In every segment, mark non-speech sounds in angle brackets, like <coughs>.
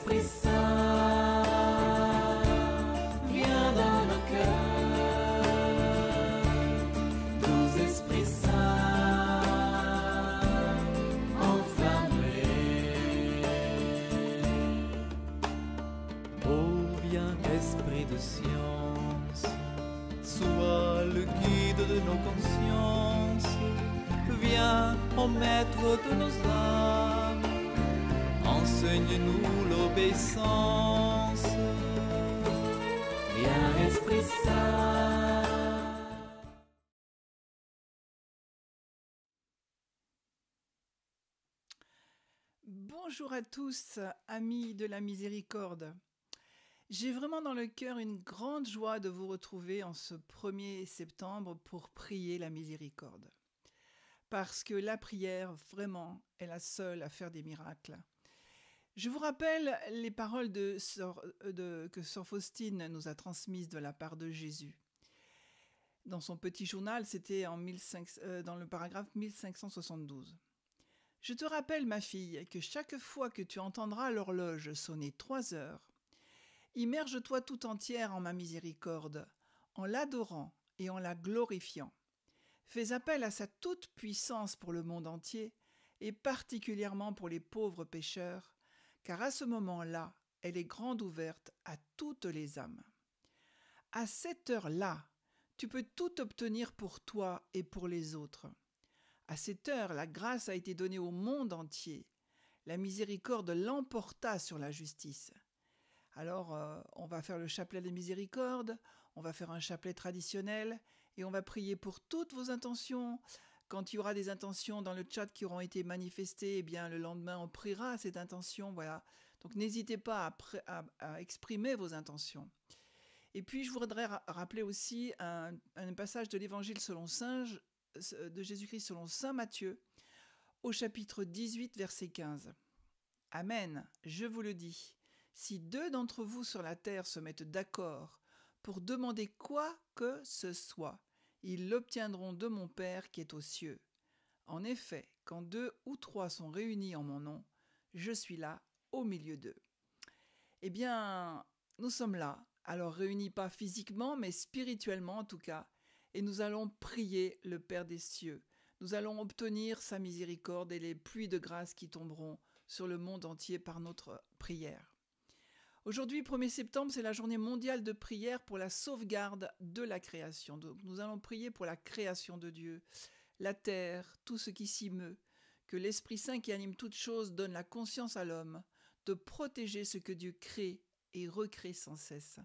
expressão. Bonjour à tous, amis de la miséricorde. J'ai vraiment dans le cœur une grande joie de vous retrouver en ce 1er septembre pour prier la miséricorde. Parce que la prière, vraiment, est la seule à faire des miracles. Je vous rappelle les paroles euh, que Sœur Faustine nous a transmises de la part de Jésus. Dans son petit journal, c'était en euh, dans le paragraphe 1572. Je te rappelle, ma fille, que chaque fois que tu entendras l'horloge sonner trois heures, immerge-toi tout entière en ma miséricorde, en l'adorant et en la glorifiant. Fais appel à sa toute-puissance pour le monde entier, et particulièrement pour les pauvres pécheurs, car à ce moment-là, elle est grande ouverte à toutes les âmes. À cette heure-là, tu peux tout obtenir pour toi et pour les autres. À cette heure, la grâce a été donnée au monde entier. La miséricorde l'emporta sur la justice. Alors, euh, on va faire le chapelet des miséricordes, on va faire un chapelet traditionnel, et on va prier pour toutes vos intentions. Quand il y aura des intentions dans le chat qui auront été manifestées, eh bien, le lendemain, on priera cette intention, voilà. Donc, n'hésitez pas à, exprimer vos intentions. Et puis, je voudrais rappeler aussi un, passage de l'Évangile selon Saint, euh, de Jésus-Christ selon Saint Matthieu au chapitre 18 verset 15. Amen, je vous le dis, si deux d'entre vous sur la terre se mettent d'accord pour demander quoi que ce soit, ils l'obtiendront de mon Père qui est aux cieux. En effet, quand deux ou trois sont réunis en mon nom, je suis là au milieu d'eux. Eh bien, nous sommes là, alors réunis pas physiquement, mais spirituellement en tout cas, et nous allons prier le Père des cieux. Nous allons obtenir sa miséricorde et les pluies de grâce qui tomberont sur le monde entier par notre prière. Aujourd'hui, 1er septembre, c'est la journée mondiale de prière pour la sauvegarde de la création. Donc nous allons prier pour la création de Dieu, la terre, tout ce qui s'y meut, que l'Esprit Saint qui anime toutes choses donne la conscience à l'homme de protéger ce que Dieu crée et recrée sans cesse,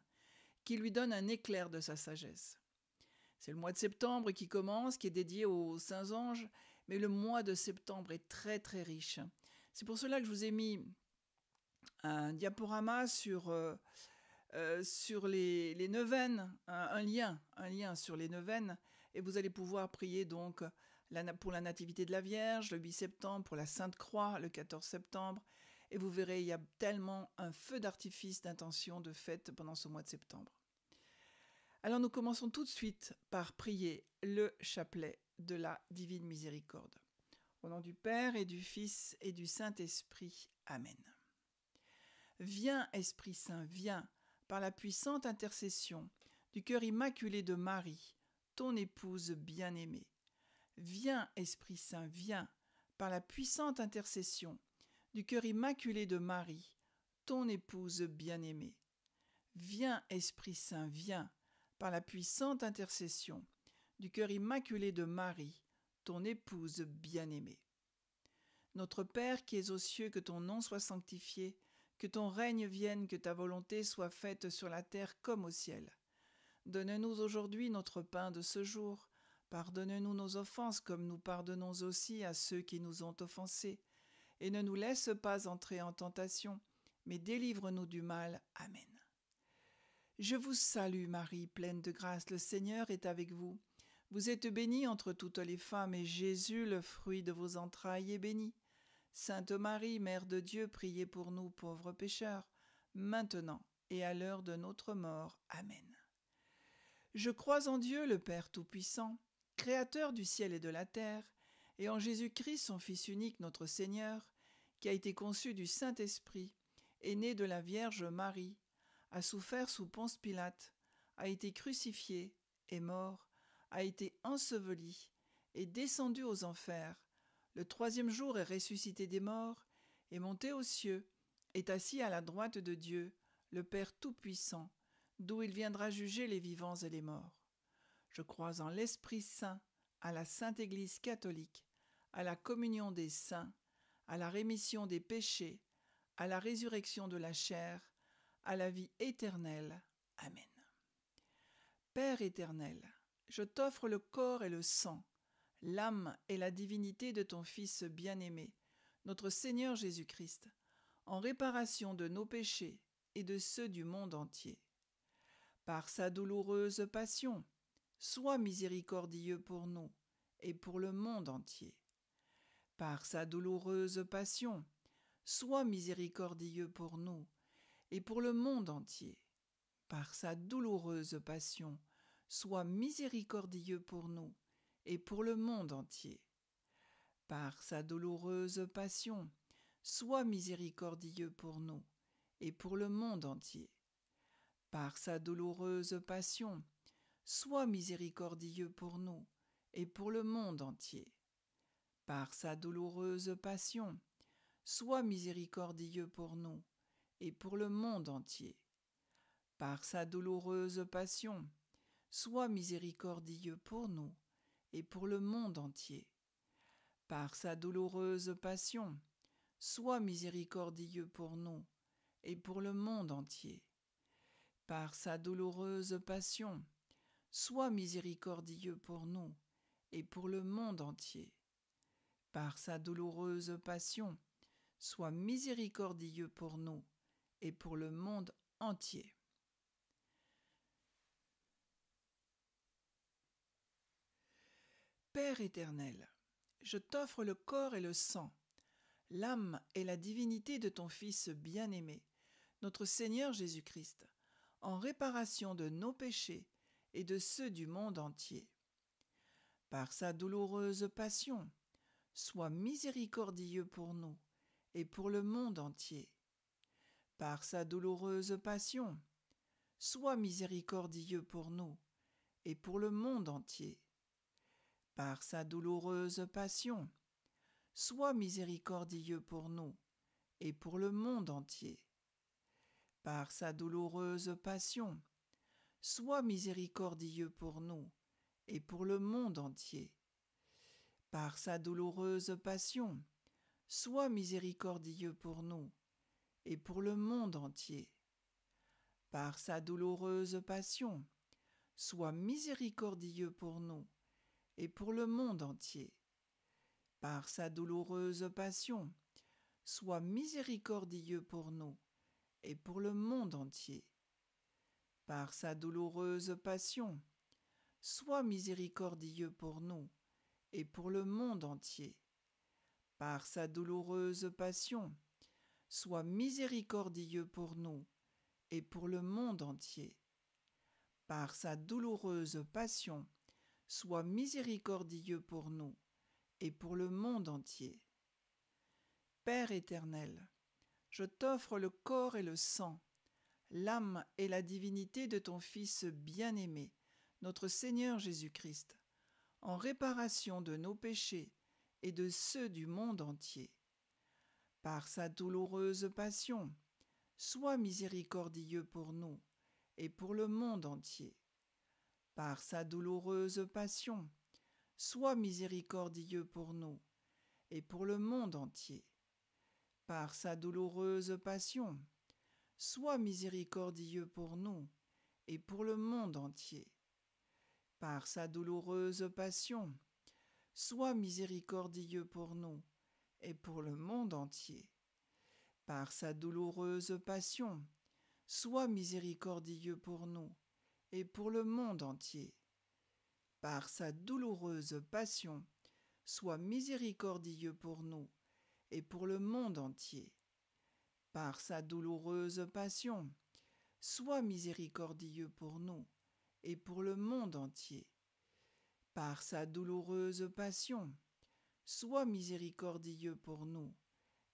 qui lui donne un éclair de sa sagesse. C'est le mois de septembre qui commence, qui est dédié aux saints anges, mais le mois de septembre est très très riche. C'est pour cela que je vous ai mis un diaporama sur, euh, euh, sur les, les neuvaines, un, lien, un lien sur les neuvaines, et vous allez pouvoir prier donc pour la Nativité de la Vierge, le 8 septembre, pour la Sainte Croix, le 14 septembre, et vous verrez, il y a tellement un feu d'artifice d'intention de fête pendant ce mois de septembre. Alors nous commençons tout de suite par prier le chapelet de la divine miséricorde. Au nom du Père et du Fils et du Saint-Esprit. Amen. Viens, Esprit Saint, viens, par la puissante intercession du cœur immaculé de Marie, ton épouse bien-aimée. Viens, Esprit Saint, viens, par la puissante intercession du cœur immaculé de Marie, ton épouse bien-aimée. Viens, Esprit Saint, viens, par la puissante intercession du cœur immaculé de Marie, ton épouse bien-aimée. Notre Père qui es aux cieux, que ton nom soit sanctifié, que ton règne vienne, que ta volonté soit faite sur la terre comme au ciel. Donne-nous aujourd'hui notre pain de ce jour. Pardonne-nous nos offenses comme nous pardonnons aussi à ceux qui nous ont offensés. Et ne nous laisse pas entrer en tentation, mais délivre-nous du mal. Amen. Je vous salue Marie, pleine de grâce, le Seigneur est avec vous. Vous êtes bénie entre toutes les femmes, et Jésus, le fruit de vos entrailles, est béni. Sainte Marie, Mère de Dieu, priez pour nous pauvres pécheurs, maintenant et à l'heure de notre mort. Amen. Je crois en Dieu, le Père Tout-Puissant, Créateur du ciel et de la terre, et en Jésus-Christ, son Fils unique, notre Seigneur, qui a été conçu du Saint-Esprit, est né de la Vierge Marie a souffert sous Ponce Pilate, a été crucifié et mort, a été enseveli, et descendu aux enfers, le troisième jour est ressuscité des morts, est monté aux cieux, est assis à la droite de Dieu, le Père Tout-Puissant, d'où il viendra juger les vivants et les morts. Je crois en l'Esprit Saint, à la Sainte Église catholique, à la communion des saints, à la rémission des péchés, à la résurrection de la chair, à la vie éternelle. Amen. Père éternel, je t'offre le corps et le sang, l'âme et la divinité de ton Fils bien-aimé, notre Seigneur Jésus-Christ, en réparation de nos péchés et de ceux du monde entier. Par sa douloureuse passion, sois miséricordieux pour nous et pour le monde entier. Par sa douloureuse passion, sois miséricordieux pour nous et pour le monde entier. Par sa douloureuse passion, sois miséricordieux pour nous et pour le monde entier. Par sa douloureuse passion, sois miséricordieux pour nous et pour le monde entier. Par sa douloureuse passion, sois miséricordieux pour nous et pour le monde entier. Par sa douloureuse passion, sois miséricordieux pour nous et pour le monde entier. Par sa douloureuse passion, sois miséricordieux pour nous et pour le monde entier. Par sa douloureuse passion, sois miséricordieux pour nous et pour le monde entier. Par sa douloureuse passion, sois miséricordieux pour nous et pour le monde entier. Par sa douloureuse passion, sois miséricordieux pour nous et pour le monde entier. Père éternel, je t'offre le corps et le sang, l'âme et la divinité de ton Fils bien-aimé, notre Seigneur Jésus-Christ, en réparation de nos péchés et de ceux du monde entier. Par sa douloureuse passion, sois miséricordieux pour nous et pour le monde entier par sa douloureuse passion. Sois miséricordieux pour nous et pour le monde entier. Par sa douloureuse passion, sois miséricordieux pour nous et pour le monde entier. Par sa douloureuse passion, sois miséricordieux pour nous et pour le monde entier. Par sa douloureuse passion, sois miséricordieux pour nous et pour le monde entier. Par sa douloureuse passion, sois miséricordieux pour nous et pour le monde entier. Par sa douloureuse passion, sois miséricordieux pour nous et pour le monde entier. Par sa douloureuse passion, sois miséricordieux pour nous et pour le monde entier. Par sa douloureuse passion, sois miséricordieux pour nous et pour le monde entier. Par sa douloureuse passion, sois miséricordieux pour nous et pour le monde entier. Père éternel, je t'offre le corps et le sang, l'âme et la divinité de ton Fils bien-aimé, notre Seigneur Jésus-Christ, en réparation de nos péchés et de ceux du monde entier par sa douloureuse passion, sois miséricordieux pour nous et pour le monde entier. Par sa douloureuse passion, sois miséricordieux pour nous et pour le monde entier. Par sa douloureuse passion, sois miséricordieux pour nous et pour le monde entier. Par sa douloureuse passion, sois miséricordieux pour nous et pour le monde entier. Par sa douloureuse passion, sois miséricordieux pour nous et pour le monde entier. Par sa douloureuse passion, sois miséricordieux pour nous et pour le monde entier. Par sa douloureuse passion, sois miséricordieux pour nous et pour le monde entier. Par sa douloureuse passion, sois miséricordieux pour nous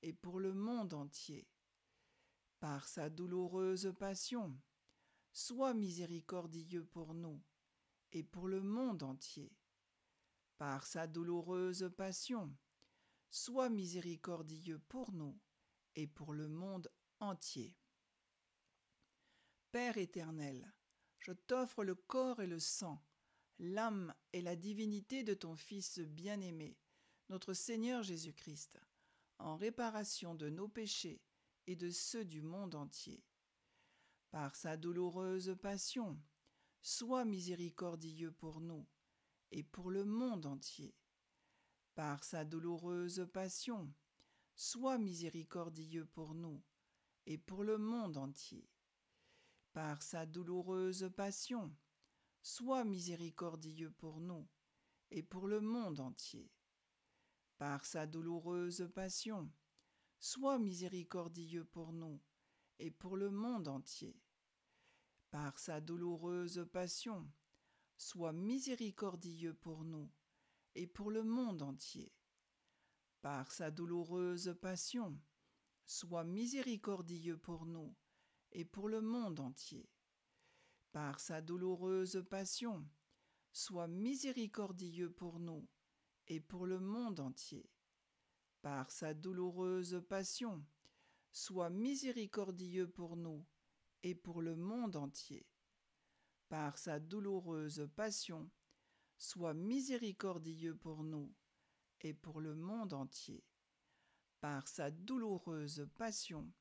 et pour le monde entier. Par sa douloureuse passion, sois miséricordieux pour nous et pour le monde entier. Par sa douloureuse passion, sois miséricordieux pour nous et pour le monde entier. Père éternel, je t'offre le corps et le sang, l'âme et la divinité de ton Fils bien-aimé, notre Seigneur Jésus-Christ, en réparation de nos péchés et de ceux du monde entier. Par sa douloureuse passion, sois miséricordieux pour nous et pour le monde entier. Par sa douloureuse passion, sois miséricordieux pour nous et pour le monde entier. Par sa douloureuse passion, sois miséricordieux pour nous et pour le monde entier par sa douloureuse passion. Sois miséricordieux pour nous et pour le monde entier. Par sa douloureuse passion, sois miséricordieux pour nous et pour le monde entier. Par sa douloureuse passion, sois miséricordieux pour nous et pour le monde entier. Par sa douloureuse passion, sois miséricordieux pour nous et pour le monde entier. Par sa douloureuse passion, sois miséricordieux pour nous et pour le monde entier. Par sa douloureuse passion, sois miséricordieux pour nous et pour le monde entier. Par sa douloureuse passion,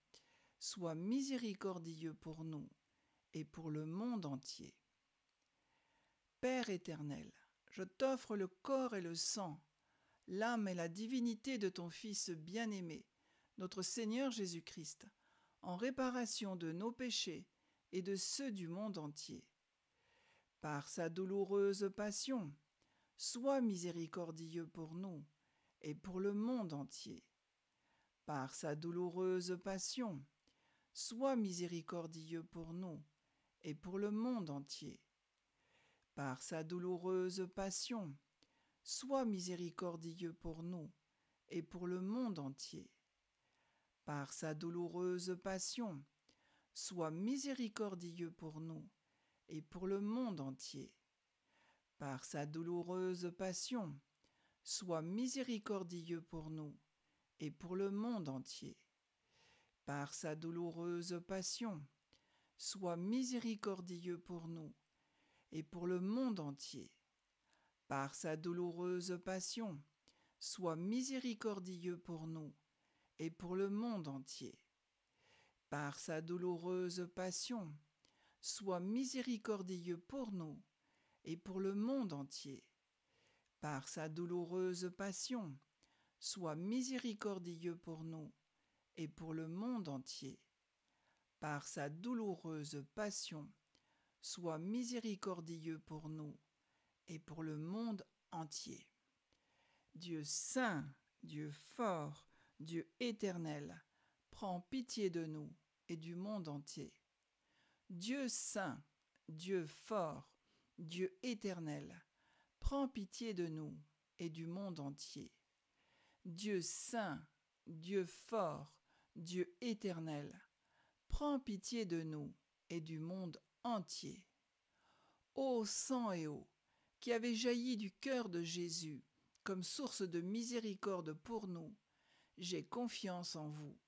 sois miséricordieux pour nous et pour le monde entier. Père éternel, je t'offre le corps et le sang, l'âme et la divinité de ton Fils bien-aimé, notre Seigneur Jésus-Christ, en réparation de nos péchés et de ceux du monde entier. Par sa douloureuse passion, sois miséricordieux pour nous et pour le monde entier. Par sa douloureuse passion, sois miséricordieux pour nous et pour le monde entier par sa douloureuse passion, sois miséricordieux pour nous et pour le monde entier. Par sa douloureuse passion, sois miséricordieux pour nous et pour le monde entier. Par sa douloureuse passion, sois miséricordieux pour nous et pour le monde entier. Par sa douloureuse passion, sois miséricordieux pour nous et pour le monde entier. Par sa douloureuse passion, sois miséricordieux pour nous et pour le monde entier. Par sa douloureuse passion, sois miséricordieux pour nous et pour le monde entier. Par sa douloureuse passion, sois miséricordieux pour nous et pour le monde entier. Par sa douloureuse passion, sois miséricordieux pour nous et pour le monde entier. Dieu saint, Dieu fort, Dieu éternel, prends pitié de nous et du monde entier. Dieu saint, Dieu fort, Dieu éternel, prends pitié de nous et du monde entier. Dieu saint, Dieu fort, Dieu éternel, prends pitié de nous et du monde entier. Ô sang et eau, qui avez jailli du cœur de Jésus comme source de miséricorde pour nous, j'ai confiance en vous.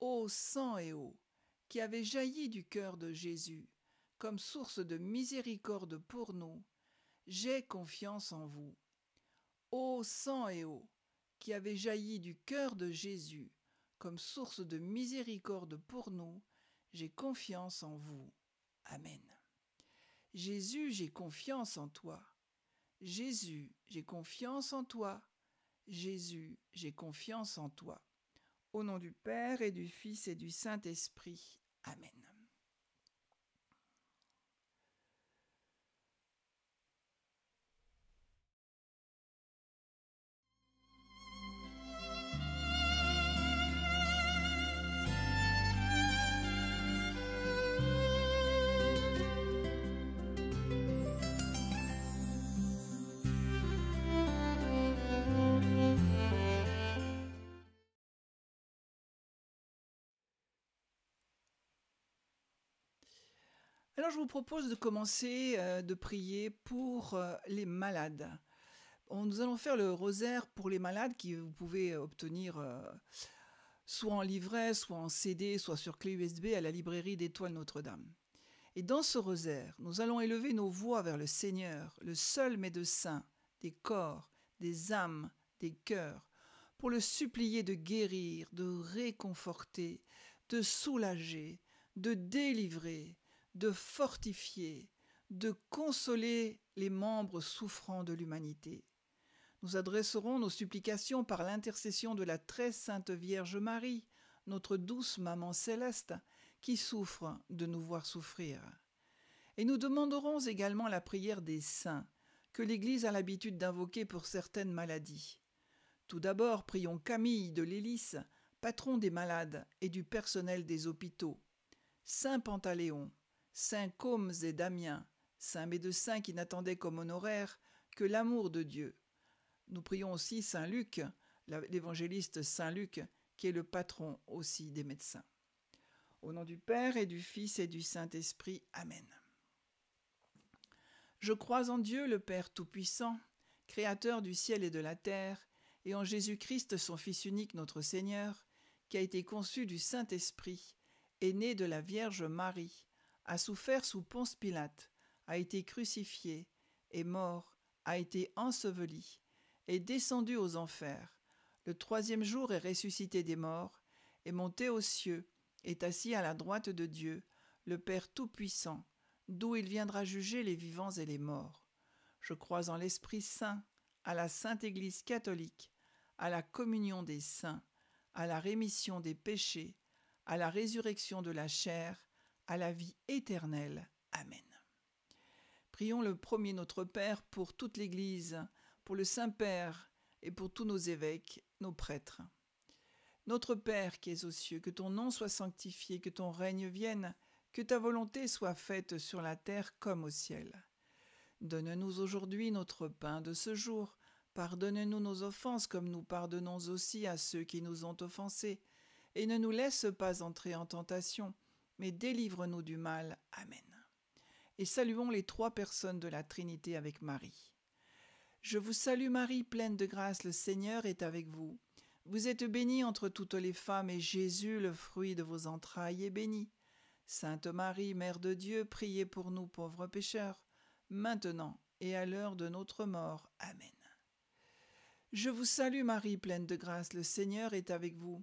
Ô sang et eau, qui avez jailli du cœur de Jésus comme source de miséricorde pour nous, j'ai confiance en vous. Ô sang et eau, qui avez jailli du cœur de Jésus comme source de miséricorde pour nous, j'ai confiance en vous. Amen. Jésus, j'ai confiance en toi. Jésus, j'ai confiance en toi. Jésus, j'ai confiance en toi. Au nom du Père et du Fils et du Saint-Esprit. Amen. Alors je vous propose de commencer euh, de prier pour euh, les malades. On, nous allons faire le rosaire pour les malades qui vous pouvez obtenir euh, soit en livret, soit en CD, soit sur clé USB à la librairie d'Étoile Notre-Dame. Et dans ce rosaire, nous allons élever nos voix vers le Seigneur, le seul médecin des corps, des âmes, des cœurs, pour le supplier de guérir, de réconforter, de soulager, de délivrer, de fortifier, de consoler les membres souffrants de l'humanité. Nous adresserons nos supplications par l'intercession de la très sainte Vierge Marie, notre douce Maman céleste, qui souffre de nous voir souffrir. Et nous demanderons également la prière des saints, que l'Église a l'habitude d'invoquer pour certaines maladies. Tout d'abord, prions Camille de l'Hélice, patron des malades et du personnel des hôpitaux, Saint Pantaléon, Saint Cômes et Damien, saints médecins qui n'attendaient comme honoraire que l'amour de Dieu. Nous prions aussi saint Luc, l'évangéliste saint Luc, qui est le patron aussi des médecins. Au nom du Père et du Fils et du Saint-Esprit, Amen. Je crois en Dieu le Père Tout-Puissant, Créateur du ciel et de la terre, et en Jésus-Christ son Fils unique notre Seigneur, qui a été conçu du Saint-Esprit, et né de la Vierge Marie a souffert sous Ponce Pilate, a été crucifié, et mort, a été enseveli, et descendu aux enfers, le troisième jour est ressuscité des morts, et monté aux cieux, est assis à la droite de Dieu, le Père Tout-Puissant, d'où il viendra juger les vivants et les morts. Je crois en l'Esprit Saint, à la Sainte Église catholique, à la communion des saints, à la rémission des péchés, à la résurrection de la chair, à la vie éternelle. Amen. Prions le premier Notre Père pour toute l'Église, pour le Saint-Père et pour tous nos évêques, nos prêtres. Notre Père qui es aux cieux, que ton nom soit sanctifié, que ton règne vienne, que ta volonté soit faite sur la terre comme au ciel. Donne-nous aujourd'hui notre pain de ce jour. Pardonne-nous nos offenses comme nous pardonnons aussi à ceux qui nous ont offensés. Et ne nous laisse pas entrer en tentation, mais délivre-nous du mal. Amen. Et saluons les trois personnes de la Trinité avec Marie. Je vous salue Marie, pleine de grâce, le Seigneur est avec vous. Vous êtes bénie entre toutes les femmes, et Jésus, le fruit de vos entrailles, est béni. Sainte Marie, Mère de Dieu, priez pour nous pauvres pécheurs, maintenant et à l'heure de notre mort. Amen. Je vous salue Marie, pleine de grâce, le Seigneur est avec vous.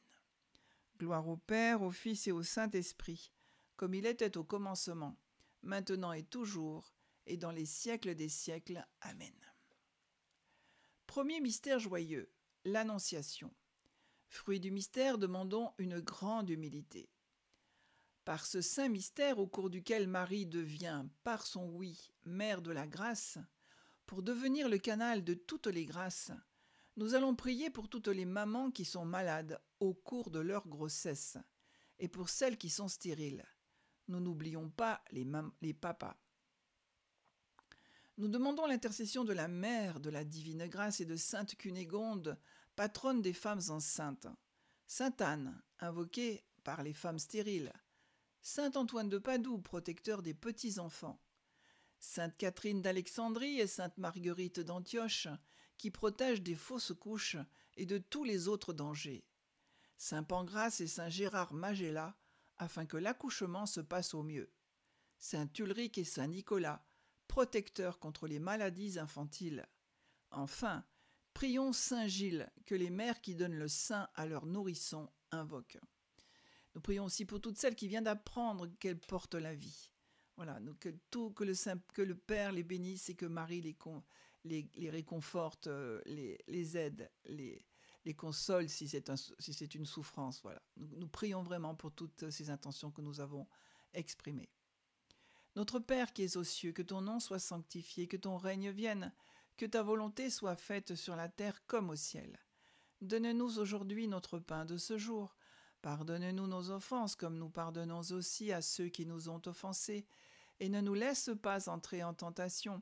Gloire au Père, au Fils et au Saint-Esprit, comme il était au commencement, maintenant et toujours, et dans les siècles des siècles. Amen. Premier mystère joyeux, l'Annonciation. Fruit du mystère, demandons une grande humilité. Par ce saint mystère au cours duquel Marie devient, par son oui, mère de la grâce, pour devenir le canal de toutes les grâces, nous allons prier pour toutes les mamans qui sont malades au cours de leur grossesse et pour celles qui sont stériles. Nous n'oublions pas les, les papas. Nous demandons l'intercession de la Mère de la Divine Grâce et de Sainte Cunégonde, patronne des femmes enceintes. Sainte Anne, invoquée par les femmes stériles. Saint Antoine de Padoue, protecteur des petits-enfants. Sainte Catherine d'Alexandrie et Sainte Marguerite d'Antioche, qui protège des fausses couches et de tous les autres dangers. Saint Pangras et Saint Gérard Magella, afin que l'accouchement se passe au mieux. Saint Ulrich et Saint Nicolas, protecteurs contre les maladies infantiles. Enfin, prions Saint Gilles, que les mères qui donnent le sein à leurs nourrissons invoquent. Nous prions aussi pour toutes celles qui viennent d'apprendre qu'elles portent la vie. Voilà, nous que, tout, que, le que le Père les bénisse et que Marie les, les, les réconforte, euh, les, les aide, les, les console si c'est un, une souffrance. Voilà. nous, prions vraiment pour toutes ces intentions que nous avons exprimées. Notre Père qui es aux cieux, que ton nom soit sanctifié, que ton règne vienne, que ta volonté soit faite sur la terre comme au ciel. Donne-nous aujourd'hui notre pain de ce jour. Pardonne-nous nos offenses, comme nous pardonnons aussi à ceux qui nous ont offensés, et ne nous laisse pas entrer en tentation,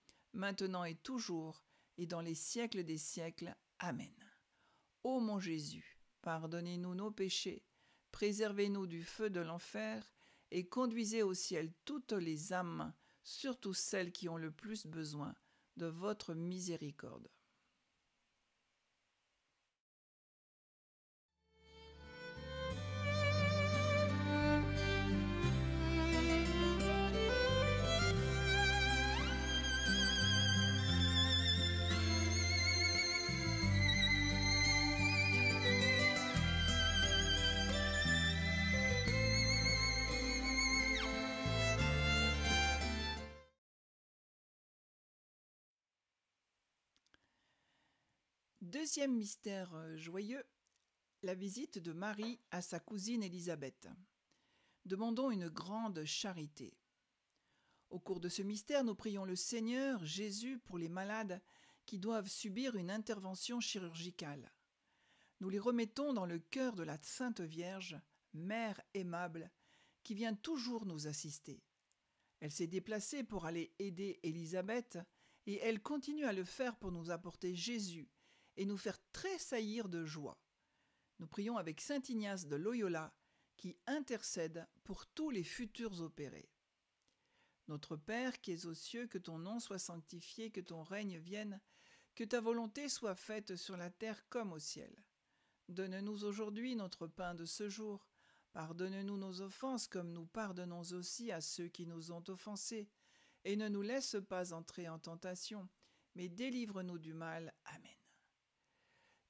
maintenant et toujours, et dans les siècles des siècles. Amen. Ô mon Jésus, pardonnez-nous nos péchés, préservez-nous du feu de l'enfer, et conduisez au ciel toutes les âmes, surtout celles qui ont le plus besoin de votre miséricorde. Deuxième mystère euh, joyeux, la visite de Marie à sa cousine Élisabeth. Demandons une grande charité. Au cours de ce mystère, nous prions le Seigneur Jésus pour les malades qui doivent subir une intervention chirurgicale. Nous les remettons dans le cœur de la Sainte Vierge, Mère aimable, qui vient toujours nous assister. Elle s'est déplacée pour aller aider Élisabeth, et elle continue à le faire pour nous apporter Jésus, et nous faire tressaillir de joie. Nous prions avec Saint Ignace de Loyola qui intercède pour tous les futurs opérés. Notre Père qui es aux cieux, que ton nom soit sanctifié, que ton règne vienne, que ta volonté soit faite sur la terre comme au ciel. Donne-nous aujourd'hui notre pain de ce jour. Pardonne-nous nos offenses comme nous pardonnons aussi à ceux qui nous ont offensés. Et ne nous laisse pas entrer en tentation, mais délivre-nous du mal. Amen.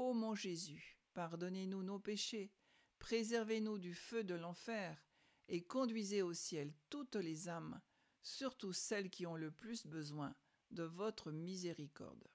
Ô mon Jésus, pardonnez-nous nos péchés, préservez-nous du feu de l'enfer, et conduisez au ciel toutes les âmes, surtout celles qui ont le plus besoin de votre miséricorde.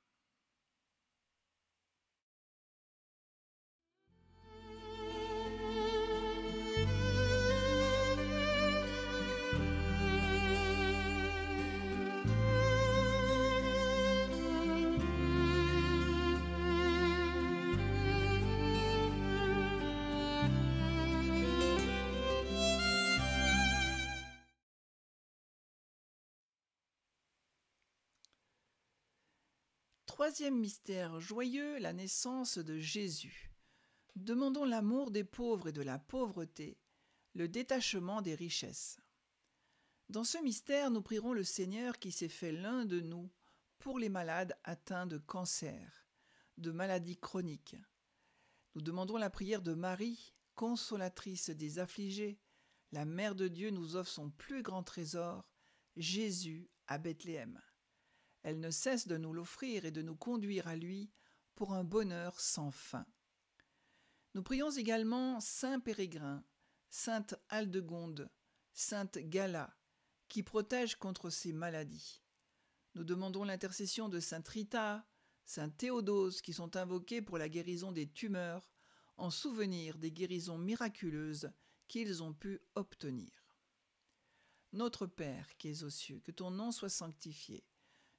Troisième mystère joyeux, la naissance de Jésus. Demandons l'amour des pauvres et de la pauvreté, le détachement des richesses. Dans ce mystère, nous prierons le Seigneur qui s'est fait l'un de nous pour les malades atteints de cancer, de maladies chroniques. Nous demandons la prière de Marie, consolatrice des affligés. La Mère de Dieu nous offre son plus grand trésor, Jésus à Bethléem elle ne cesse de nous l'offrir et de nous conduire à lui pour un bonheur sans fin. Nous prions également Saint Pérégrin, Sainte Aldegonde, Sainte Gala, qui protègent contre ces maladies. Nous demandons l'intercession de Sainte Rita, Saint Théodose, qui sont invoqués pour la guérison des tumeurs, en souvenir des guérisons miraculeuses qu'ils ont pu obtenir. Notre Père qui es aux cieux, que ton nom soit sanctifié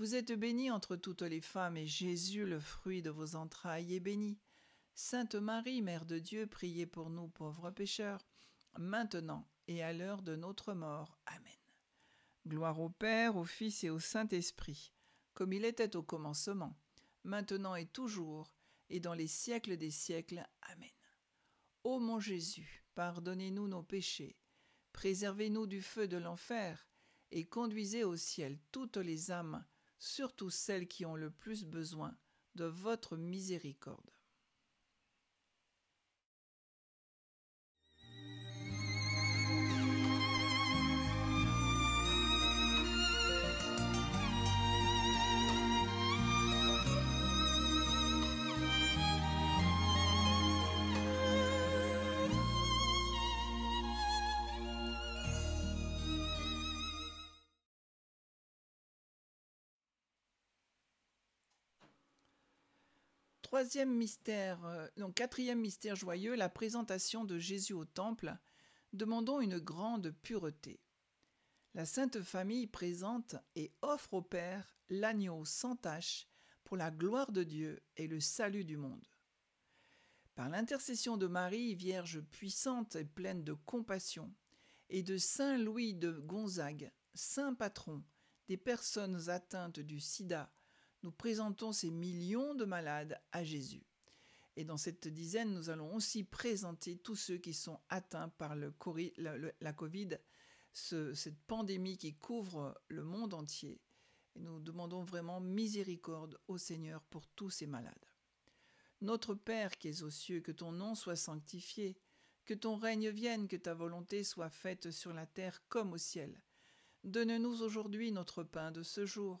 Vous êtes bénie entre toutes les femmes, et Jésus, le fruit de vos entrailles, est béni. Sainte Marie, Mère de Dieu, priez pour nous pauvres pécheurs, maintenant et à l'heure de notre mort. Amen. Gloire au Père, au Fils et au Saint-Esprit, comme il était au commencement, maintenant et toujours, et dans les siècles des siècles. Amen. Ô mon Jésus, pardonnez-nous nos péchés, préservez-nous du feu de l'enfer, et conduisez au ciel toutes les âmes, surtout celles qui ont le plus besoin de votre miséricorde. Troisième mystère, euh, quatrième mystère joyeux, la présentation de Jésus au temple. Demandons une grande pureté. La Sainte Famille présente et offre au Père l'agneau sans tache pour la gloire de Dieu et le salut du monde. Par l'intercession de Marie, Vierge puissante et pleine de compassion, et de Saint Louis de Gonzague, saint patron des personnes atteintes du sida, nous présentons ces millions de malades à Jésus. Et dans cette dizaine, nous allons aussi présenter tous ceux qui sont atteints par le, la, Covid, cette pandémie qui couvre le monde entier. Et nous demandons vraiment miséricorde au Seigneur pour tous ces malades. Notre Père qui es aux cieux, que ton nom soit sanctifié, que ton règne vienne, que ta volonté soit faite sur la terre comme au ciel. Donne-nous aujourd'hui notre pain de ce jour.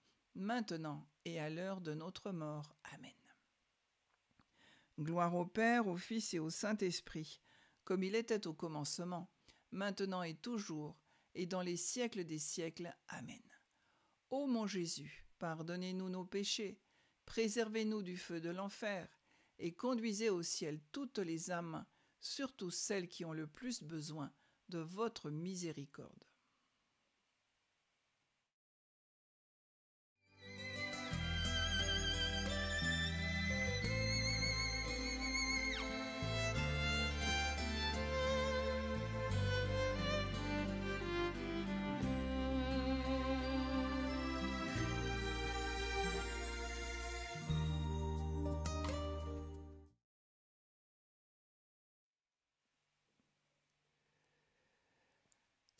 maintenant et à l'heure de notre mort. Amen. Gloire au Père, au Fils et au Saint-Esprit, comme il était au commencement, maintenant et toujours, et dans les siècles des siècles. Amen. Ô mon Jésus, pardonnez-nous nos péchés, préservez-nous du feu de l'enfer, et conduisez au ciel toutes les âmes, surtout celles qui ont le plus besoin de votre miséricorde.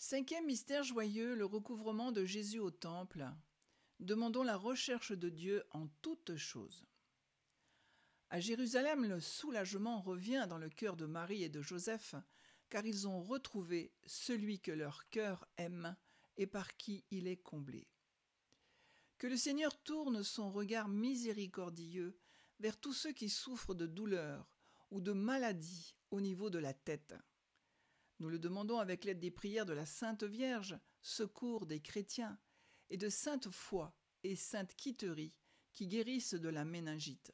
Cinquième mystère joyeux, le recouvrement de Jésus au Temple. Demandons la recherche de Dieu en toutes choses. À Jérusalem, le soulagement revient dans le cœur de Marie et de Joseph, car ils ont retrouvé celui que leur cœur aime et par qui il est comblé. Que le Seigneur tourne son regard miséricordieux vers tous ceux qui souffrent de douleurs ou de maladies au niveau de la tête. Nous le demandons avec l'aide des prières de la Sainte Vierge, secours des chrétiens, et de Sainte Foi et Sainte Quiterie, qui guérissent de la méningite.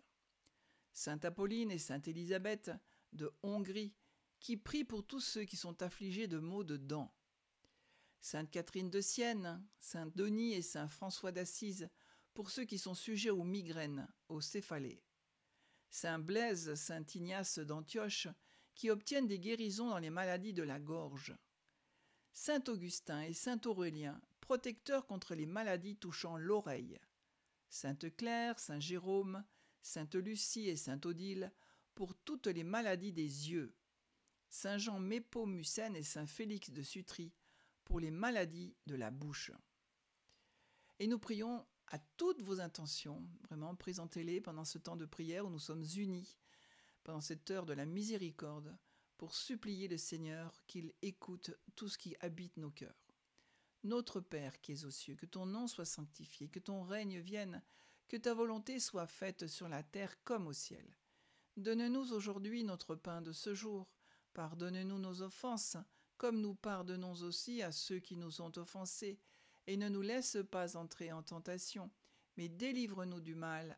Sainte Apolline et Sainte Élisabeth, de Hongrie, qui prient pour tous ceux qui sont affligés de maux de dents. Sainte Catherine de Sienne, Saint Denis et Saint François d'Assise, pour ceux qui sont sujets aux migraines, aux céphalées. Saint Blaise, Saint Ignace d'Antioche, qui obtiennent des guérisons dans les maladies de la gorge. Saint Augustin et Saint Aurélien, protecteurs contre les maladies touchant l'oreille. Sainte Claire, Saint Jérôme, Sainte Lucie et Saint Odile, pour toutes les maladies des yeux. Saint Jean Mépomucène et Saint Félix de Sutry, pour les maladies de la bouche. Et nous prions à toutes vos intentions, vraiment présentez-les pendant ce temps de prière où nous sommes unis cette heure de la miséricorde pour supplier le Seigneur qu'il écoute tout ce qui habite nos cœurs. Notre Père qui es aux cieux, que ton nom soit sanctifié, que ton règne vienne, que ta volonté soit faite sur la terre comme au ciel. Donne-nous aujourd'hui notre pain de ce jour. Pardonne-nous nos offenses, comme nous pardonnons aussi à ceux qui nous ont offensés, et ne nous laisse pas entrer en tentation, mais délivre-nous du mal.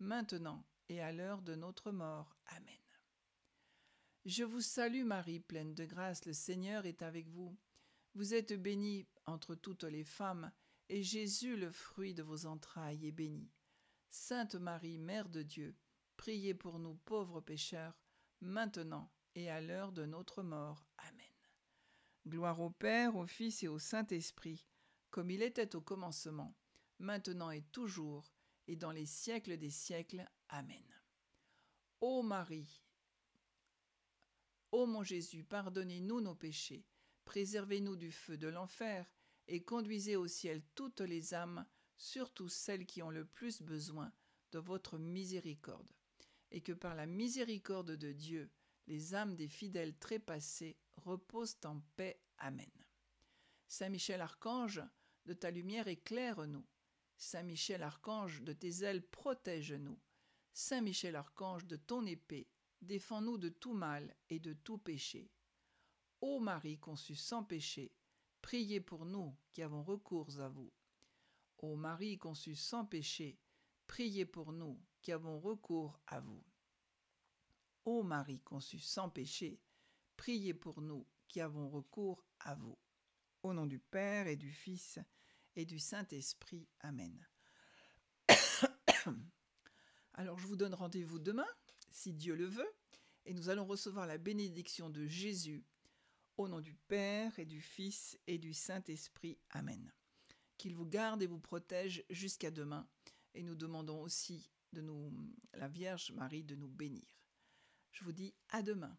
maintenant et à l'heure de notre mort. Amen. Je vous salue Marie, pleine de grâce, le Seigneur est avec vous. Vous êtes bénie entre toutes les femmes, et Jésus, le fruit de vos entrailles, est béni. Sainte Marie, Mère de Dieu, priez pour nous pauvres pécheurs, maintenant et à l'heure de notre mort. Amen. Gloire au Père, au Fils et au Saint-Esprit, comme il était au commencement, maintenant et toujours, et dans les siècles des siècles. Amen. Ô Marie, ô mon Jésus, pardonnez-nous nos péchés, préservez-nous du feu de l'enfer, et conduisez au ciel toutes les âmes, surtout celles qui ont le plus besoin de votre miséricorde, et que par la miséricorde de Dieu, les âmes des fidèles trépassés reposent en paix. Amen. Saint Michel Archange, de ta lumière éclaire-nous. Saint Michel Archange, de tes ailes protège-nous. Saint Michel Archange, de ton épée, défends-nous de tout mal et de tout péché. Ô Marie conçue sans péché, priez pour nous qui avons recours à vous. Ô Marie conçue sans péché, priez pour nous qui avons recours à vous. Ô Marie conçue sans péché, priez pour nous qui avons recours à vous. Au nom du Père et du Fils et du Saint-Esprit. Amen. <coughs> Alors je vous donne rendez-vous demain, si Dieu le veut, et nous allons recevoir la bénédiction de Jésus, au nom du Père et du Fils et du Saint-Esprit. Amen. Qu'il vous garde et vous protège jusqu'à demain, et nous demandons aussi de nous, la Vierge Marie de nous bénir. Je vous dis à demain.